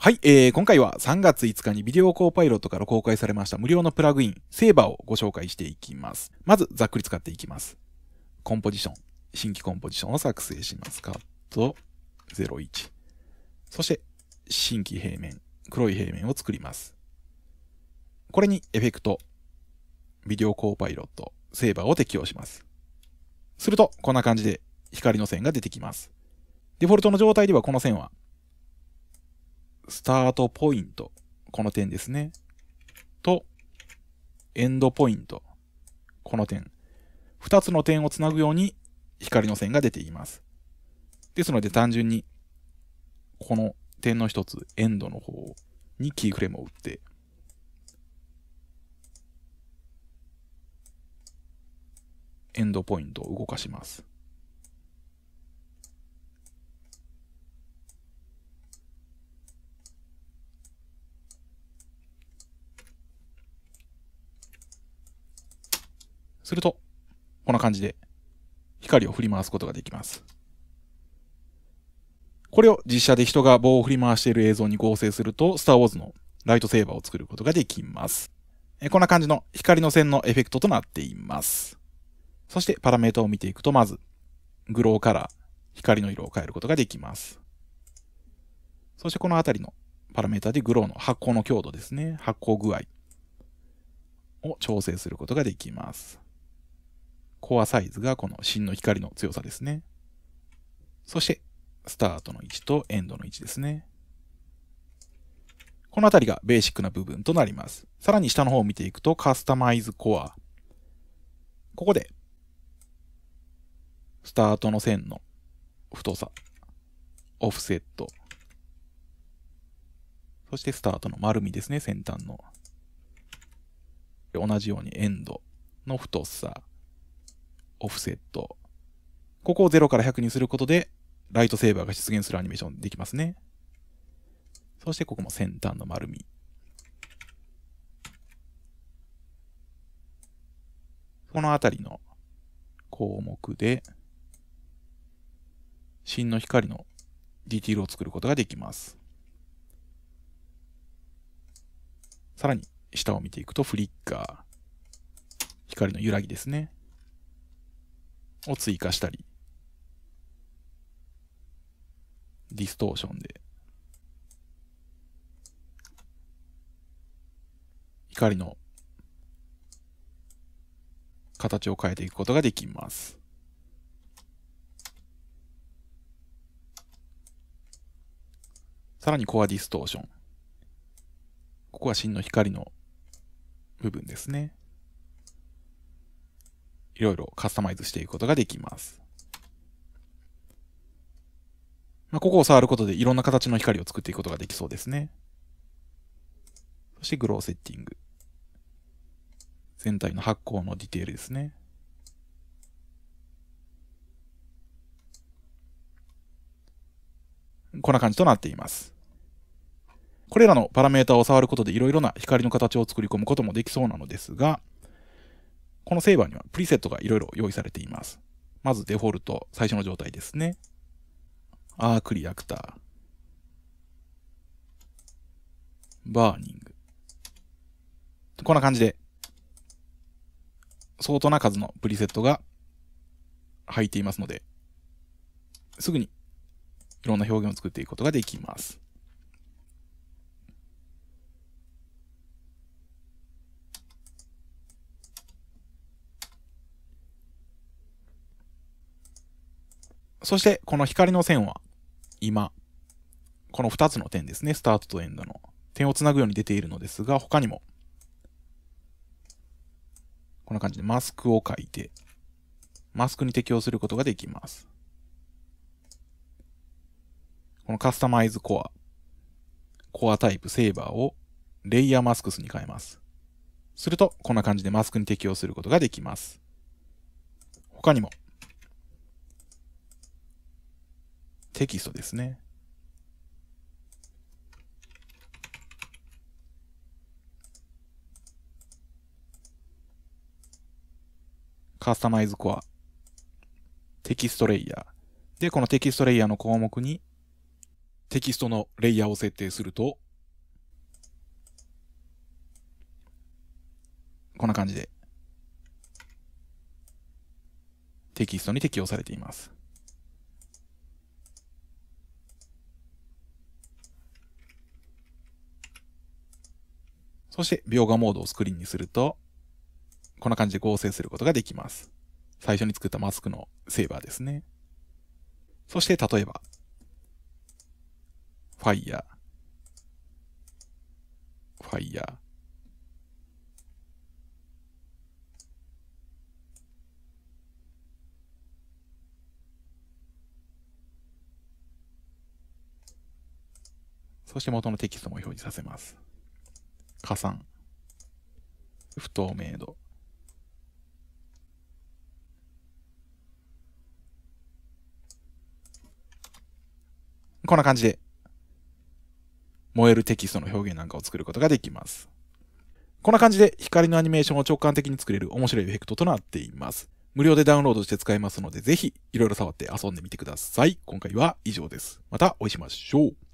はい、えー、今回は3月5日にビデオコーパイロットから公開されました無料のプラグイン、セーバーをご紹介していきます。まず、ざっくり使っていきます。コンポジション。新規コンポジションを作成します。カット、01。そして、新規平面、黒い平面を作ります。これにエフェクト、ビデオコーパイロット、セーバーを適用します。すると、こんな感じで光の線が出てきます。デフォルトの状態ではこの線はスタートポイント、この点ですね。と、エンドポイント、この点。二つの点をつなぐように光の線が出ています。ですので単純に、この点の一つ、エンドの方にキーフレームを打って、エンドポイントを動かします。すると、こんな感じで光を振り回すことができます。これを実写で人が棒を振り回している映像に合成すると、スターウォーズのライトセーバーを作ることができます。こんな感じの光の線のエフェクトとなっています。そしてパラメータを見ていくと、まず、グローカラー、光の色を変えることができます。そしてこの辺りのパラメータでグローの発光の強度ですね、発光具合を調整することができます。コアサイズがこの芯の光の強さですね。そして、スタートの位置とエンドの位置ですね。この辺りがベーシックな部分となります。さらに下の方を見ていくと、カスタマイズコア。ここで、スタートの線の太さ、オフセット、そしてスタートの丸みですね、先端の。同じようにエンドの太さ、オフセット。ここを0から100にすることで、ライトセーバーが出現するアニメーションできますね。そしてここも先端の丸み。このあたりの項目で、芯の光のディティールを作ることができます。さらに下を見ていくとフリッカー、光の揺らぎですね。を追加したり、ディストーションで、光の形を変えていくことができます。さらにコアディストーション。ここは真の光の部分ですね。いろいろカスタマイズしていくことができます。まあ、ここを触ることでいろんな形の光を作っていくことができそうですね。そしてグローセッティング。全体の発光のディテールですね。こんな感じとなっています。これらのパラメータを触ることでいろいろな光の形を作り込むこともできそうなのですが、このセイバーにはプリセットがいろいろ用意されています。まずデフォルト、最初の状態ですね。アークリアクター。バーニング。こんな感じで、相当な数のプリセットが入っていますので、すぐにいろんな表現を作っていくことができます。そして、この光の線は、今、この二つの点ですね、スタートとエンドの点をつなぐように出ているのですが、他にも、こんな感じでマスクを書いて、マスクに適用することができます。このカスタマイズコア、コアタイプセーバーをレイヤーマスクスに変えます。すると、こんな感じでマスクに適用することができます。他にも、テキストですね。カスタマイズコア、テキストレイヤー。で、このテキストレイヤーの項目に、テキストのレイヤーを設定すると、こんな感じで、テキストに適用されています。そして描画モードをスクリーンにすると、こんな感じで合成することができます。最初に作ったマスクのセーバーですね。そして例えば、ファイヤー、ファイヤー、そして元のテキストも表示させます。加算。不透明度。こんな感じで、燃えるテキストの表現なんかを作ることができます。こんな感じで光のアニメーションを直感的に作れる面白いエフェクトとなっています。無料でダウンロードして使えますので、ぜひいろいろ触って遊んでみてください。今回は以上です。またお会いしましょう。